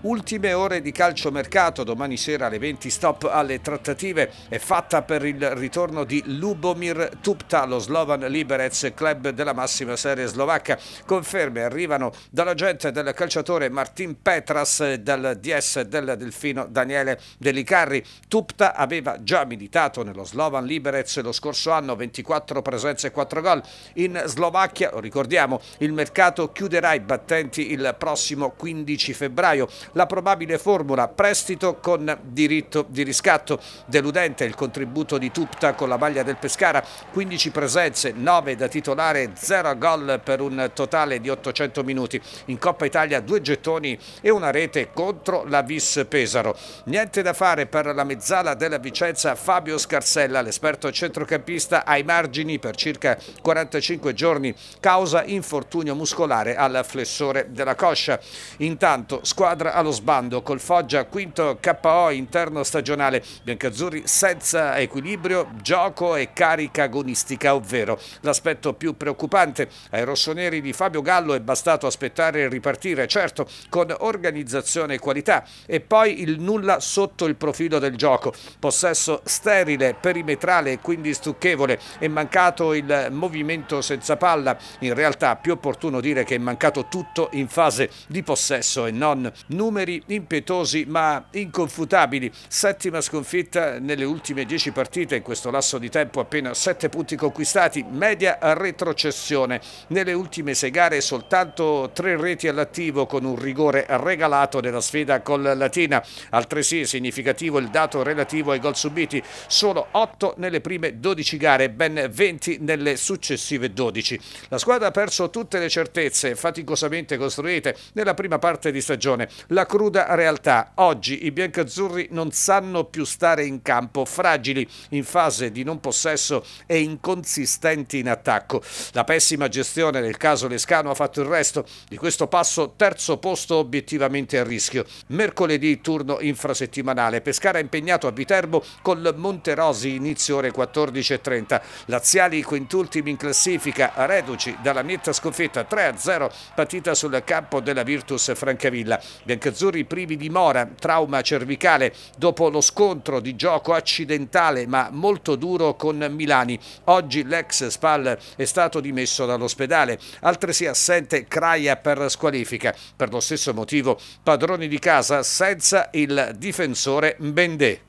Ultime ore di calciomercato, domani sera alle 20 stop alle trattative, è fatta per il ritorno di Lubomir Tupta, lo Slovan Liberec club della massima serie slovacca. Conferme arrivano dall'agente del calciatore Martin Petras, e dal DS del Delfino Daniele Delicarri. Tupta aveva già militato nello Slovan Liberec lo scorso anno, 24 presenze e 4 gol. In Slovacchia, lo ricordiamo, il mercato chiuderà i battenti il prossimo 15 febbraio la probabile formula prestito con diritto di riscatto. Deludente il contributo di Tupta con la maglia del Pescara, 15 presenze, 9 da titolare, 0 gol per un totale di 800 minuti. In Coppa Italia due gettoni e una rete contro la Vis Pesaro. Niente da fare per la mezzala della Vicenza Fabio Scarsella, l'esperto centrocampista ai margini per circa 45 giorni, causa infortunio muscolare al flessore della coscia. Intanto squadra allo sbando col Foggia quinto KO interno stagionale. Biancazzurri senza equilibrio, gioco e carica agonistica, ovvero l'aspetto più preoccupante. Ai rossoneri di Fabio Gallo è bastato aspettare e ripartire, certo, con organizzazione e qualità. E poi il nulla sotto il profilo del gioco. Possesso sterile, perimetrale e quindi stucchevole. È mancato il movimento senza palla. In realtà più opportuno dire che è mancato tutto in fase di possesso e non nulla numeri impietosi ma inconfutabili, settima sconfitta nelle ultime 10 partite in questo lasso di tempo appena 7 punti conquistati, media retrocessione, nelle ultime 6 gare soltanto 3 reti all'attivo con un rigore regalato nella sfida con Latina, altresì significativo il dato relativo ai gol subiti, solo 8 nelle prime 12 gare, ben 20 nelle successive 12. La squadra ha perso tutte le certezze faticosamente costruite nella prima parte di stagione, La la cruda realtà. Oggi i biancazzurri non sanno più stare in campo, fragili in fase di non possesso e inconsistenti in attacco. La pessima gestione del caso Lescano ha fatto il resto di questo passo terzo posto obiettivamente a rischio. Mercoledì turno infrasettimanale. Pescara impegnato a Viterbo col Monterosi inizio ore 14.30. Laziali quintultimi in classifica, reduci dalla netta sconfitta 3-0 patita sul campo della Virtus Francavilla. Biancazzurri azzurri privi di mora, trauma cervicale dopo lo scontro di gioco accidentale ma molto duro con Milani. Oggi l'ex Spal è stato dimesso dall'ospedale, altresì assente Craia per squalifica. Per lo stesso motivo padroni di casa senza il difensore Bendè.